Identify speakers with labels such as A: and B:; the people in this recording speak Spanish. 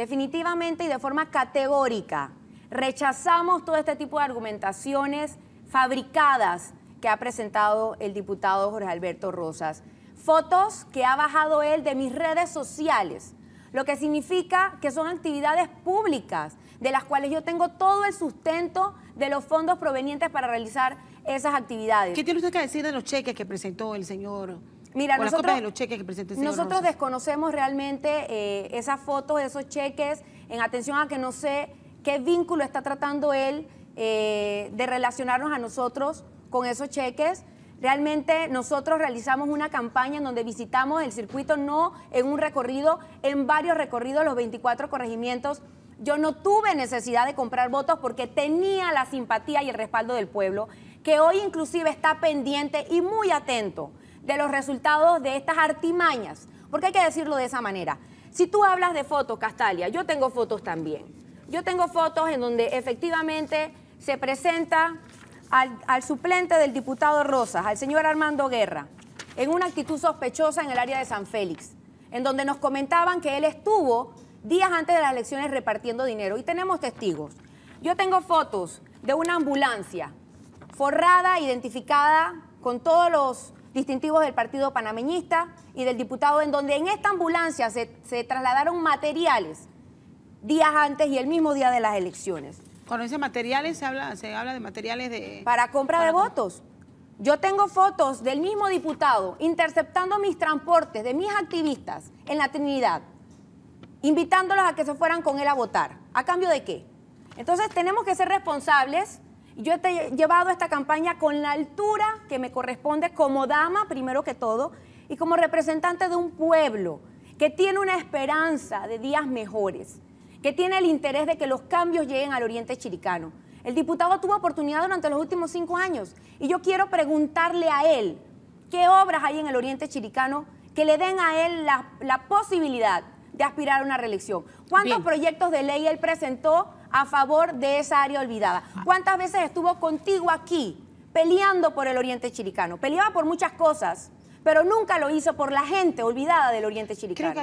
A: Definitivamente y de forma categórica, rechazamos todo este tipo de argumentaciones fabricadas que ha presentado el diputado Jorge Alberto Rosas. Fotos que ha bajado él de mis redes sociales, lo que significa que son actividades públicas de las cuales yo tengo todo el sustento de los fondos provenientes para realizar esas actividades. ¿Qué tiene usted que decir de los cheques que presentó el señor Mira, nosotros, desconocemos realmente eh, esas fotos, esos cheques, en atención a que no sé qué vínculo está tratando él eh, de relacionarnos a nosotros con esos cheques. Realmente nosotros realizamos una campaña en donde visitamos el circuito, no en un recorrido, en varios recorridos, los 24 corregimientos. Yo no tuve necesidad de comprar votos porque tenía la simpatía y el respaldo del pueblo, que hoy inclusive está pendiente y muy atento de los resultados de estas artimañas, porque hay que decirlo de esa manera. Si tú hablas de fotos, Castalia, yo tengo fotos también. Yo tengo fotos en donde efectivamente se presenta al, suplente del diputado Rosas, al señor Armando Guerra, en una actitud sospechosa en el área de San Félix, en donde nos comentaban que él estuvo días antes de las elecciones repartiendo dinero y tenemos testigos. Yo tengo fotos de una ambulancia forrada, identificada con todos los distintivos del Partido Panameñista y del diputado, en donde en esta ambulancia se, trasladaron materiales días antes y el mismo día de las elecciones. ¿Con esos materiales, se habla, se habla de materiales de... Para compra de votos. Yo tengo fotos del mismo diputado interceptando mis transportes de mis activistas en la Trinidad, invitándolos a que se fueran con él a votar. ¿A cambio de qué? Entonces tenemos que ser responsables yo he llevado esta campaña con la altura que me corresponde como dama, primero que todo, y como representante de un pueblo que tiene una esperanza de días mejores, que tiene el interés de que los cambios lleguen al oriente chiricano. El diputado tuvo oportunidad durante los últimos cinco años y yo quiero preguntarle a él qué obras hay en el oriente chiricano que le den a él la, posibilidad de aspirar a una reelección. ¿Cuántos proyectos de ley él presentó a favor de esa área olvidada. ¿Cuántas veces estuvo contigo aquí peleando por el Oriente Chiricano? Peleaba por muchas cosas, pero nunca lo hizo por la gente olvidada del Oriente Chiricano.